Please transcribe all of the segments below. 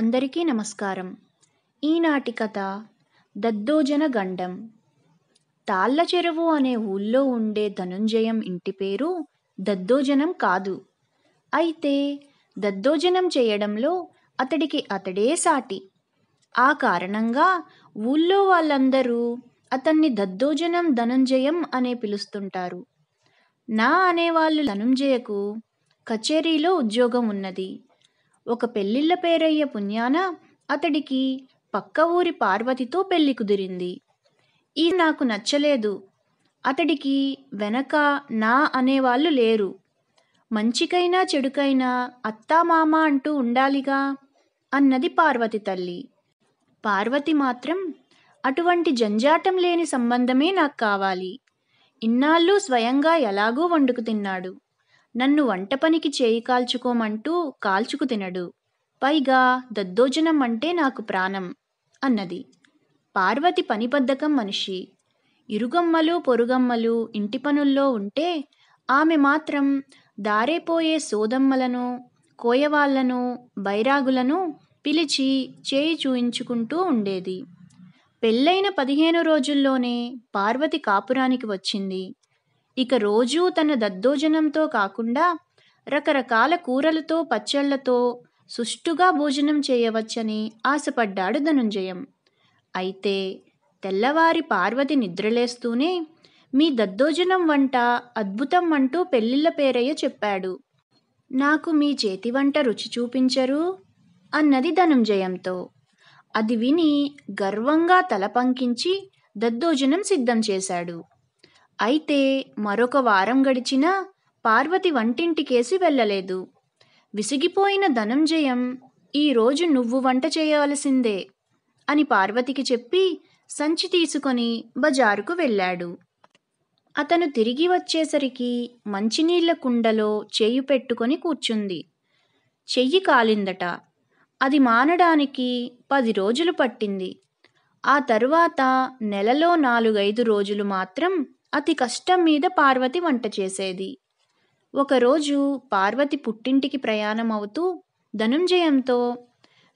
అందరికీ నమస్కారం ఈనాటి కథ దద్దోజన గండం తాళ్ళ చెరువు అనే ఊళ్ళో ఉండే ధనుంజయం ఇంటి పేరు దద్దోజనం కాదు అయితే దద్దోజనం చేయడంలో అతడికి అతడే సాటి ఆ కారణంగా ఊళ్ళో వాళ్ళందరూ అతన్ని దద్దోజనం ధనుంజయం అనే పిలుస్తుంటారు నా అనేవాళ్ళు ధనుంజయకు కచేరీలో ఉద్యోగం ఉన్నది ఒక పెళ్లిళ్ళ పేరయ్య పుణ్యాన అతడికి పక్క ఊరి పార్వతితో పెళ్లి కుదిరింది ఈ నాకు నచ్చలేదు అతడికి వెనక నా అనేవాళ్ళు లేరు మంచికైనా చెడుకైనా అత్తామామ అంటూ ఉండాలిగా అన్నది పార్వతి తల్లి పార్వతి మాత్రం అటువంటి జంజాటం లేని సంబంధమే నాకు కావాలి ఇన్నాళ్ళు స్వయంగా ఎలాగూ వండుకు తిన్నాడు నన్ను వంటపనికి చేయి కాల్చుకోమంటూ కాల్చుకు తినడు పైగా దద్దోజనం అంటే నాకు ప్రాణం అన్నది పార్వతి పనిబద్ధకం మనిషి ఇరుగమ్మలు పొరుగమ్మలు ఇంటి పనుల్లో ఉంటే ఆమె మాత్రం దారేపోయే సోదమ్మలను కోయవాళ్లను బైరాగులను పిలిచి చేయి చూయించుకుంటూ ఉండేది పెళ్ళైన పదిహేను రోజుల్లోనే పార్వతి కాపురానికి వచ్చింది ఇక రోజూ తన దద్దోజనంతో కాకుండా రకరకాల కూరలతో పచ్చళ్లతో సుష్టుగా భోజనం చేయవచ్చని ఆశపడ్డాడు ధనుంజయం అయితే తెల్లవారి పార్వతి నిద్రలేస్తూనే మీ దద్దోజనం వంట అద్భుతం అంటూ పెళ్ళిళ్ళ పేరయ్య చెప్పాడు నాకు మీ చేతి వంట రుచి చూపించరు అన్నది ధనుంజయంతో అది విని గర్వంగా తల పంకించి దద్దోజనం సిద్ధం చేశాడు అయితే మరొక వారం గడిచినా పార్వతి వంటింటికేసి వెళ్ళలేదు విసిగిపోయిన ధనంజయం ఈరోజు నువ్వు వంట చేయవలసిందే అని పార్వతికి చెప్పి సంచి తీసుకొని బజారుకు వెళ్ళాడు అతను తిరిగి వచ్చేసరికి మంచినీళ్ల కుండలో చేయి పెట్టుకొని కూర్చుంది చెయ్యి కాలిందట అది మానడానికి పది రోజులు పట్టింది ఆ తరువాత నెలలో నాలుగైదు రోజులు మాత్రం అతి కష్టం మీద పార్వతి వంట చేసేది ఒకరోజు పార్వతి పుట్టింటికి ప్రయాణం అవుతూ ధనుంజయంతో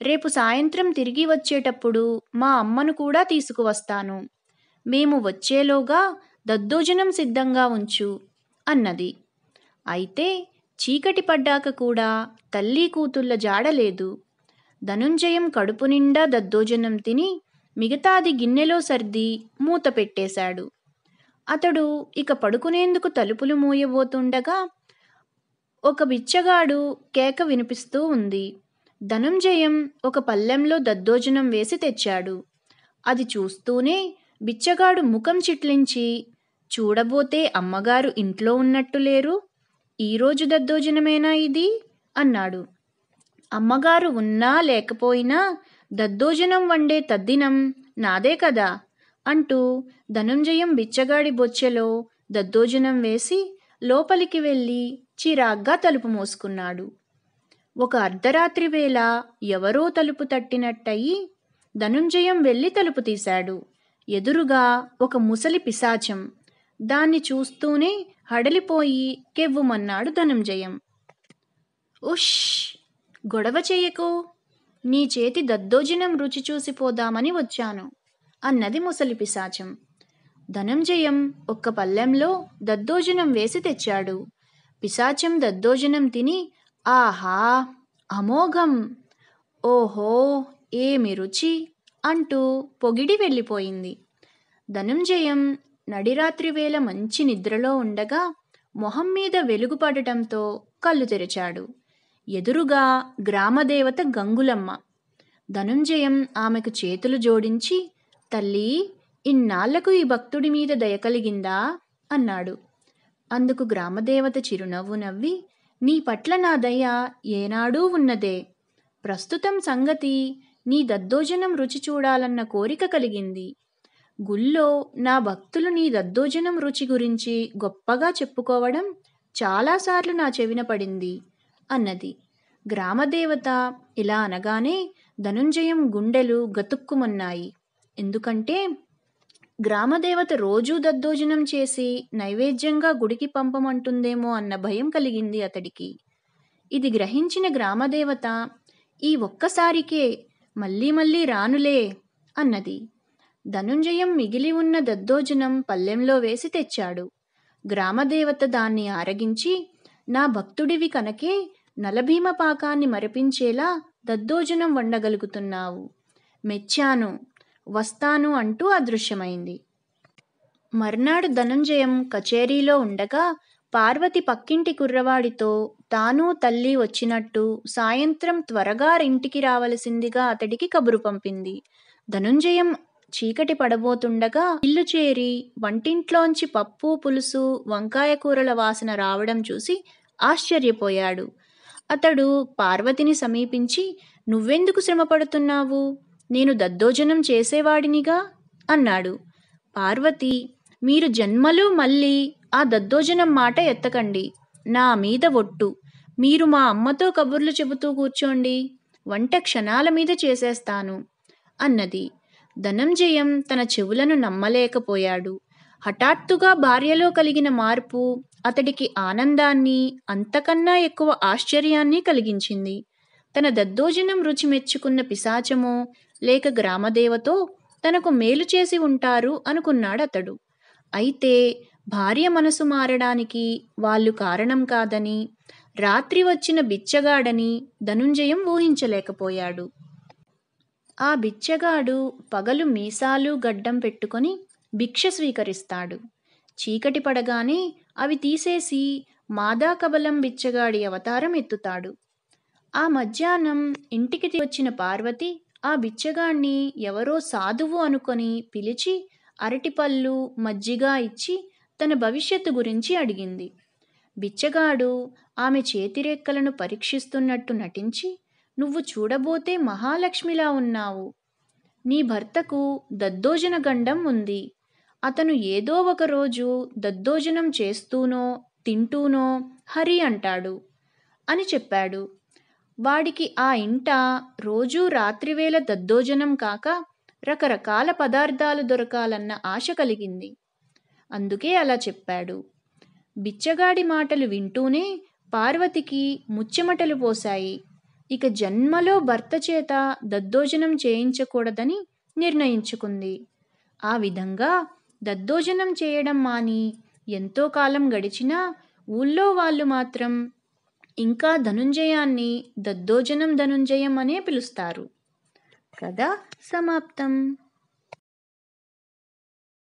రేపు సాయంత్రం తిరిగి వచ్చేటప్పుడు మా అమ్మను కూడా తీసుకువస్తాను మేము వచ్చేలోగా దద్దోజనం సిద్ధంగా ఉంచు అన్నది అయితే చీకటి పడ్డాక కూడా తల్లి కూతుళ్ళ జాడలేదు ధనుంజయం కడుపు నిండా దద్దోజనం తిని మిగతాది గిన్నెలో సర్ది మూత పెట్టేశాడు అతడు ఇక పడుకునేందుకు తలుపులు మూయబోతుండగా ఒక బిచ్చగాడు కేక వినిపిస్తూ ఉంది ధనంజయం ఒక పల్లెంలో దద్దోజనం వేసి తెచ్చాడు అది చూస్తూనే బిచ్చగాడు ముఖం చిట్లించి చూడబోతే అమ్మగారు ఇంట్లో ఉన్నట్టు లేరు ఈరోజు దద్దోజనమేనా ఇది అన్నాడు అమ్మగారు ఉన్నా లేకపోయినా దద్దోజనం వండే తద్దినం నాదే కదా అంటూ ధనుంజయం బిచ్చగాడి బొచ్చెలో దద్దోజనం వేసి లోపలికి వెళ్ళి చిరాగ్గా తలుపు మోసుకున్నాడు ఒక అర్ధరాత్రి వేళ ఎవరో తలుపు తట్టినట్టయి ధనుంజయం వెళ్ళి తలుపు తీశాడు ఎదురుగా ఒక ముసలి పిశాచం దాన్ని చూస్తూనే హడలిపోయి కెవ్వుమన్నాడు ధనుంజయం ఉష్ గొడవ చేయకు నీ చేతి దద్దోజనం రుచి చూసిపోదామని వచ్చాను అన్నది ముసలి పిశాచం ధనంజయం ఒక్క పల్లెంలో దద్దోజనం వేసి తెచ్చాడు పిశాచం దద్దోజనం తిని ఆహా అమోఘం ఓహో ఏమి రుచి అంటూ పొగిడి వెళ్ళిపోయింది ధనుంజయం నడిరాత్రి వేళ మంచి నిద్రలో ఉండగా మొహం మీద వెలుగుపడటంతో కళ్ళు తెరిచాడు ఎదురుగా గ్రామదేవత గంగులమ్మ ధనుంజయం ఆమెకు చేతులు జోడించి తల్లీ ఇన్నాళ్లకు ఈ భక్తుడి మీద దయ కలిగిందా అన్నాడు అందుకు గ్రామదేవత చిరునవ్వు నవ్వి నీ పట్ల నా దయ ఏనాడూ ఉన్నదే ప్రస్తుతం సంగతి నీ దద్దోజనం రుచి చూడాలన్న కోరిక కలిగింది గుళ్ళో నా భక్తులు నీ దద్దోజనం రుచి గురించి గొప్పగా చెప్పుకోవడం చాలాసార్లు నా చెవిన పడింది అన్నది గ్రామదేవత ఇలా అనగానే ధనుంజయం గుండెలు గతుక్కుమన్నాయి ఎందుకంటే గ్రామదేవత రోజూ దద్దోజనం చేసి నైవేద్యంగా గుడికి పంపమంటుందేమో అన్న భయం కలిగింది అతడికి ఇది గ్రహించిన గ్రామదేవత ఈ ఒక్కసారికే మళ్ళీ మళ్ళీ రానులే అన్నది ధనుంజయం మిగిలి ఉన్న దద్దోజనం పల్లెంలో వేసి తెచ్చాడు గ్రామదేవత దాన్ని ఆరగించి నా భక్తుడివి కనకే నలభీమ పాకాన్ని మరపించేలా దద్దోజనం వండగలుగుతున్నావు మెచ్చాను వస్తాను అంటూ అదృశ్యమైంది మర్నాడు ధనంజయం కచేరీలో ఉండగా పార్వతి పక్కింటి కుర్రవాడితో తాను తల్లి వచ్చినట్టు సాయంత్రం త్వరగా ఇంటికి రావలసిందిగా అతడికి కబురు పంపింది ధనుంజయం చీకటి పడబోతుండగా ఇల్లు చేరి వంటింట్లోంచి పప్పు పులుసు వంకాయ కూరల వాసన రావడం చూసి ఆశ్చర్యపోయాడు అతడు పార్వతిని సమీపించి నువ్వెందుకు శ్రమపడుతున్నావు నేను దద్దోజనం చేసేవాడినిగా అన్నాడు పార్వతి మీరు జన్మలు మళ్ళీ ఆ దద్దోజనం మాట ఎత్తకండి నా మీద ఒట్టు మీరు మా అమ్మతో కబుర్లు చెబుతూ కూర్చోండి వంట క్షణాల మీద చేసేస్తాను అన్నది ధనంజయం తన చెవులను నమ్మలేకపోయాడు హఠాత్తుగా భార్యలో కలిగిన మార్పు అతడికి ఆనందాన్ని అంతకన్నా ఎక్కువ ఆశ్చర్యాన్ని కలిగించింది తన దద్దోజనం రుచి మెచ్చుకున్న పిశాచము లేక గ్రామదేవతో తనకు మేలు చేసి ఉంటారు అనుకున్నాడతడు అయితే భార్య మనసు మారడానికి వాళ్ళు కారణం కాదని రాత్రి వచ్చిన బిచ్చగాడని ధనుంజయం ఊహించలేకపోయాడు ఆ బిచ్చగాడు పగలు మీసాలు గడ్డం పెట్టుకొని భిక్ష స్వీకరిస్తాడు చీకటి పడగానే అవి తీసేసి మాదాకబలం బిచ్చగాడి అవతారం ఎత్తుతాడు ఆ మధ్యాహ్నం ఇంటికి వచ్చిన పార్వతి ఆ బిచ్చగాణ్ణి ఎవరో సాధువు అనుకొని పిలిచి అరటిపళ్ళు మజ్జిగ ఇచ్చి తన భవిష్యత్తు గురించి అడిగింది బిచ్చగాడు ఆమె చేతిరేక్కలను పరీక్షిస్తున్నట్టు నటించి నువ్వు చూడబోతే మహాలక్ష్మిలా ఉన్నావు నీ భర్తకు దద్దోజన గండం ఉంది అతను ఏదో ఒకరోజు దద్దోజనం చేస్తూనో తింటూనో హరి అంటాడు అని చెప్పాడు వాడికి ఆ ఇంట రోజూ రాత్రివేళ దద్దోజనం కాక రకరకాల పదార్థాలు దొరకాలన్న ఆశ కలిగింది అందుకే అలా చెప్పాడు బిచ్చగాడి మాటలు వింటూనే పార్వతికి ముచ్చెమటలు పోశాయి ఇక జన్మలో భర్త చేత దద్దోజనం చేయించకూడదని నిర్ణయించుకుంది ఆ విధంగా దద్దోజనం చేయడం మాని ఎంతో కాలం గడిచినా ఊళ్ళో వాళ్ళు మాత్రం ఇంకా ధనుంజయాన్ని దద్దోజనం ధనుంజయం అనే పిలుస్తారు కథ సమాప్తం